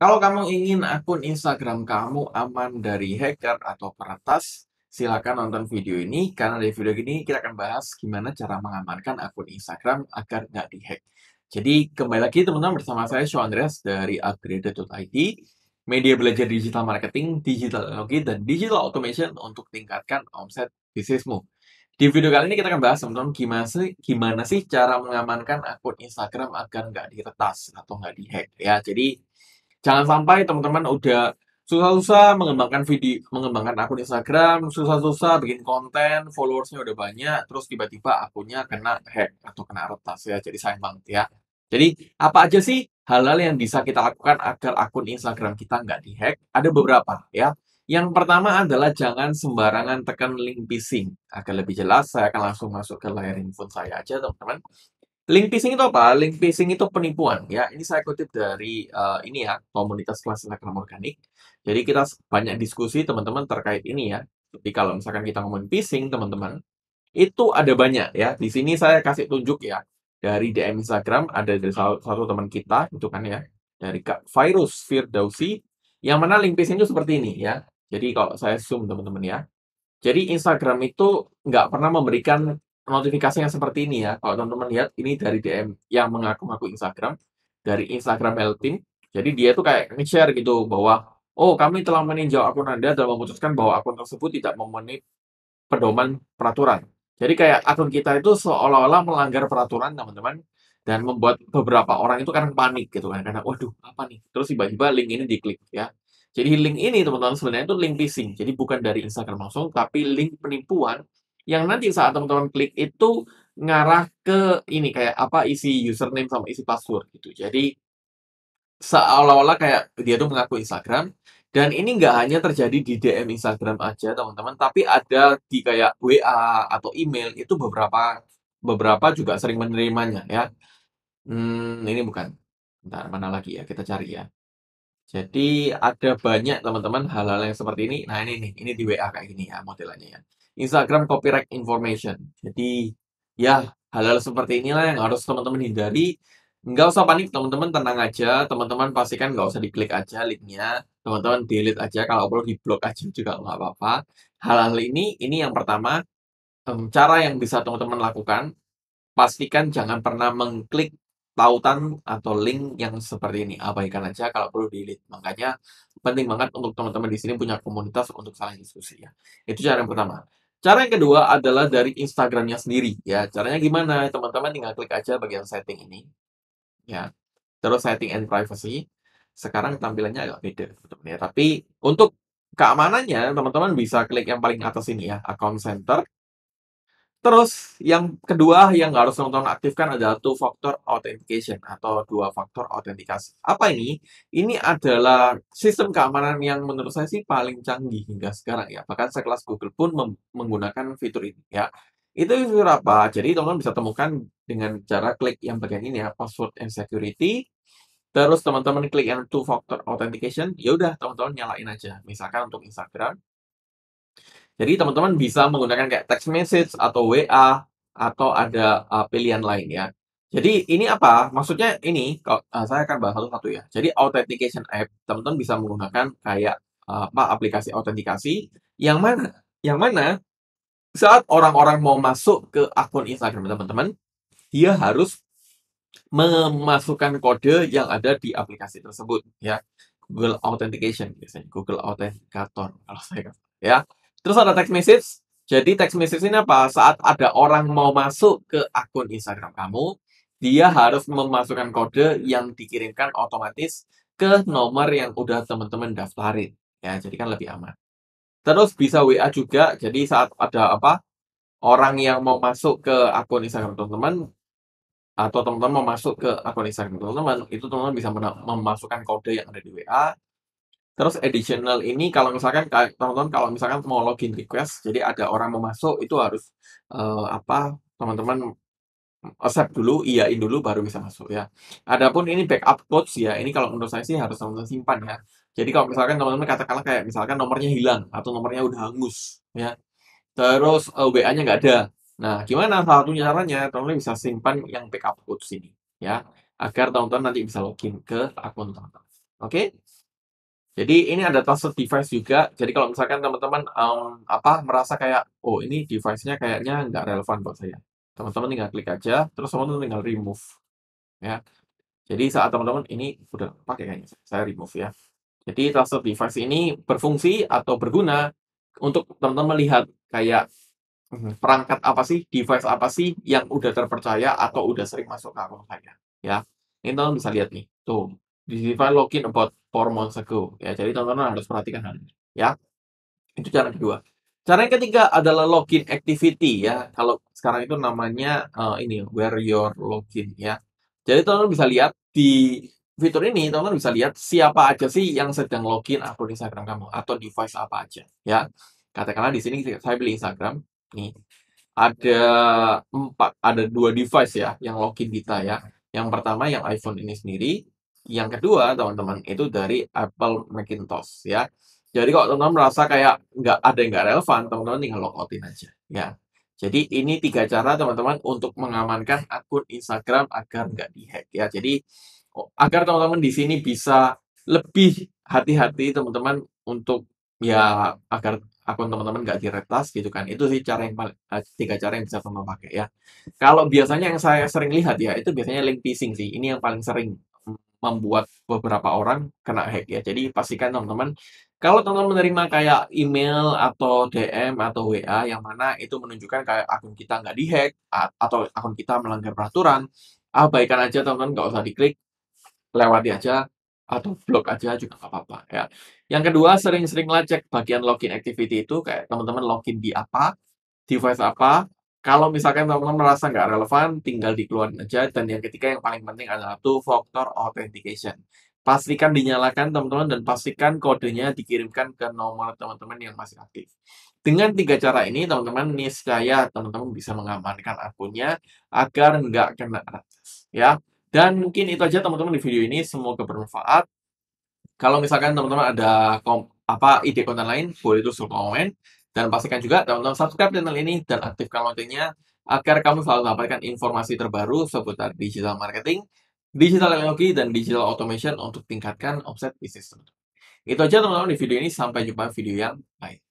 Kalau kamu ingin akun Instagram kamu aman dari hacker atau peretas, silakan nonton video ini karena di video ini kita akan bahas gimana cara mengamankan akun Instagram agar nggak dihack. Jadi kembali lagi teman-teman bersama saya Sean Andreas dari upgrade.id, media belajar digital marketing, digital teknologi, dan digital automation untuk tingkatkan omset bisnismu. Di video kali ini kita akan bahas teman-teman gimana sih, gimana sih cara mengamankan akun Instagram agar nggak diretas atau nggak dihack ya. Jadi Jangan sampai teman-teman udah susah-susah mengembangkan video, mengembangkan akun Instagram, susah-susah bikin konten, followersnya udah banyak, terus tiba-tiba akunnya kena hack atau kena retas ya, jadi sayang banget ya. Jadi apa aja sih hal-hal yang bisa kita lakukan agar akun Instagram kita nggak dihack? Ada beberapa ya. Yang pertama adalah jangan sembarangan tekan link phishing. Agar lebih jelas, saya akan langsung masuk ke layar handphone saya aja, teman-teman. Link phishing itu apa? Link phishing itu penipuan ya. Ini saya kutip dari uh, ini ya, komunitas kelas Instagram organik. Jadi kita banyak diskusi teman-teman terkait ini ya. Jadi kalau misalkan kita ngomongin phishing teman-teman, itu ada banyak ya. Di sini saya kasih tunjuk ya. Dari DM Instagram ada dari salah satu teman kita gitu kan ya. Dari Kak Virus Firdausi yang mana link phishing itu seperti ini ya. Jadi kalau saya zoom teman-teman ya. Jadi Instagram itu nggak pernah memberikan notifikasi yang seperti ini ya. Kalau teman-teman lihat ini dari DM yang mengaku-ngaku Instagram dari Instagram Helpin. Jadi dia tuh kayak nge-share gitu bahwa oh kami telah meninjau akun Anda dan memutuskan bahwa akun tersebut tidak memenuhi pedoman peraturan. Jadi kayak akun kita itu seolah-olah melanggar peraturan teman-teman dan membuat beberapa orang itu kan panik gitu kan karena waduh apa nih terus tiba-tiba link ini diklik ya jadi link ini teman-teman sebenarnya itu link phishing jadi bukan dari Instagram langsung tapi link penipuan yang nanti saat teman-teman klik itu ngarah ke ini kayak apa isi username sama isi password gitu. Jadi seolah-olah kayak dia tuh mengaku Instagram dan ini nggak hanya terjadi di DM Instagram aja teman-teman, tapi ada di kayak WA atau email itu beberapa beberapa juga sering menerimanya ya. Hmm, ini bukan. Bentar, mana lagi ya? Kita cari ya. Jadi ada banyak teman-teman hal-hal yang seperti ini. Nah ini nih, ini di WA kayak gini ya modelnya ya. Instagram copyright information. Jadi ya hal-hal seperti inilah yang harus teman-teman hindari. Nggak usah panik teman-teman, tenang aja. Teman-teman pastikan nggak usah diklik aja linknya. Teman-teman delete aja, kalau perlu blok aja juga nggak apa-apa. Hal-hal ini, ini yang pertama, cara yang bisa teman-teman lakukan, pastikan jangan pernah mengklik tautan atau link yang seperti ini abaikan aja kalau perlu delete makanya penting banget untuk teman-teman di sini punya komunitas untuk saling diskusi ya itu cara yang pertama cara yang kedua adalah dari Instagramnya sendiri ya caranya gimana teman-teman tinggal klik aja bagian setting ini ya terus setting and privacy sekarang tampilannya agak beda ya. tapi untuk keamanannya teman-teman bisa klik yang paling atas ini ya account center Terus yang kedua yang harus teman-teman aktifkan adalah two factor authentication atau dua faktor autentikasi. Apa ini? Ini adalah sistem keamanan yang menurut saya sih paling canggih hingga sekarang ya. Bahkan sekelas Google pun menggunakan fitur ini ya. Itu fitur apa? Jadi teman-teman bisa temukan dengan cara klik yang bagian ini ya, password and security. Terus teman-teman klik yang two factor authentication, ya udah teman-teman nyalain aja. Misalkan untuk Instagram, jadi teman-teman bisa menggunakan kayak text message atau WA atau ada uh, pilihan lain ya. Jadi ini apa? Maksudnya ini uh, saya akan bahas satu-satu ya. Jadi authentication app teman-teman bisa menggunakan kayak uh, apa aplikasi autentikasi yang mana yang mana saat orang-orang mau masuk ke akun Instagram teman-teman, dia harus memasukkan kode yang ada di aplikasi tersebut ya. Google Authentication biasanya, Google Authenticator kalau saya kata ya. Terus ada text message. Jadi text message ini apa? Saat ada orang mau masuk ke akun Instagram kamu, dia harus memasukkan kode yang dikirimkan otomatis ke nomor yang udah teman-teman daftarin. Ya, jadi kan lebih aman. Terus bisa WA juga. Jadi saat ada apa? Orang yang mau masuk ke akun Instagram teman-teman atau teman-teman mau masuk ke akun Instagram teman-teman, itu teman-teman bisa memasukkan kode yang ada di WA Terus additional ini kalau misalkan teman-teman kalau misalkan mau login request, jadi ada orang mau masuk itu harus uh, apa teman-teman accept dulu, iyain dulu baru bisa masuk ya. Adapun ini backup codes ya, ini kalau menurut saya sih harus teman-teman simpan ya. Jadi kalau misalkan teman-teman katakanlah kayak misalkan nomornya hilang atau nomornya udah hangus ya. Terus uh, eh, WA-nya nggak ada. Nah, gimana salah satunya caranya? Teman-teman bisa simpan yang backup codes ini ya agar teman-teman nanti bisa login ke akun teman-teman. Oke? Okay? Jadi ini ada trusted device juga. Jadi kalau misalkan teman-teman um, apa merasa kayak oh ini device-nya kayaknya nggak relevan buat saya, teman-teman tinggal klik aja, terus teman-teman tinggal remove, ya. Jadi saat teman-teman ini udah pakai kayaknya, saya remove ya. Jadi trusted device ini berfungsi atau berguna untuk teman-teman melihat kayak mhm, perangkat apa sih, device apa sih yang udah terpercaya atau udah sering masuk ke akun saya, ya. Ini teman teman bisa lihat nih, tuh di login about four months ago. Ya, jadi teman-teman harus perhatikan hal ini. Ya, itu cara kedua. Cara yang ketiga adalah login activity ya. Kalau sekarang itu namanya uh, ini where your login ya. Jadi teman-teman bisa lihat di fitur ini teman-teman bisa lihat siapa aja sih yang sedang login akun Instagram kamu atau device apa aja ya. Katakanlah di sini saya beli Instagram nih ada empat ada dua device ya yang login kita ya. Yang pertama yang iPhone ini sendiri, yang kedua, teman-teman, itu dari Apple Macintosh ya. Jadi kalau teman-teman merasa kayak nggak ada yang nggak relevan, teman-teman tinggal logoutin aja ya. Jadi ini tiga cara teman-teman untuk mengamankan akun Instagram agar nggak dihack ya. Jadi oh, agar teman-teman di sini bisa lebih hati-hati teman-teman untuk ya agar akun teman-teman nggak diretas gitu kan. Itu sih cara yang eh, tiga cara yang bisa teman-teman pakai ya. Kalau biasanya yang saya sering lihat ya itu biasanya link phishing sih. Ini yang paling sering membuat beberapa orang kena hack ya. Jadi pastikan teman-teman kalau teman-teman menerima kayak email atau DM atau WA yang mana itu menunjukkan kayak akun kita nggak dihack atau akun kita melanggar peraturan, abaikan aja teman-teman nggak usah diklik, lewati aja atau blok aja juga nggak apa-apa ya. Yang kedua sering-seringlah cek bagian login activity itu kayak teman-teman login di apa, device apa, kalau misalkan teman-teman merasa nggak relevan, tinggal dikeluarin aja. Dan yang ketiga yang paling penting adalah two factor authentication. Pastikan dinyalakan teman-teman dan pastikan kodenya dikirimkan ke nomor teman-teman yang masih aktif. Dengan tiga cara ini, teman-teman niscaya teman-teman bisa mengamankan akunnya agar nggak kena ratus. Ya, dan mungkin itu aja teman-teman di video ini. Semoga bermanfaat. Kalau misalkan teman-teman ada kom apa ide konten lain, boleh tulis komen. Dan pastikan juga teman-teman subscribe channel ini dan aktifkan loncengnya agar kamu selalu mendapatkan informasi terbaru seputar digital marketing, digital teknologi, dan digital automation untuk tingkatkan offset bisnis Itu aja teman-teman di video ini. Sampai jumpa video yang lain.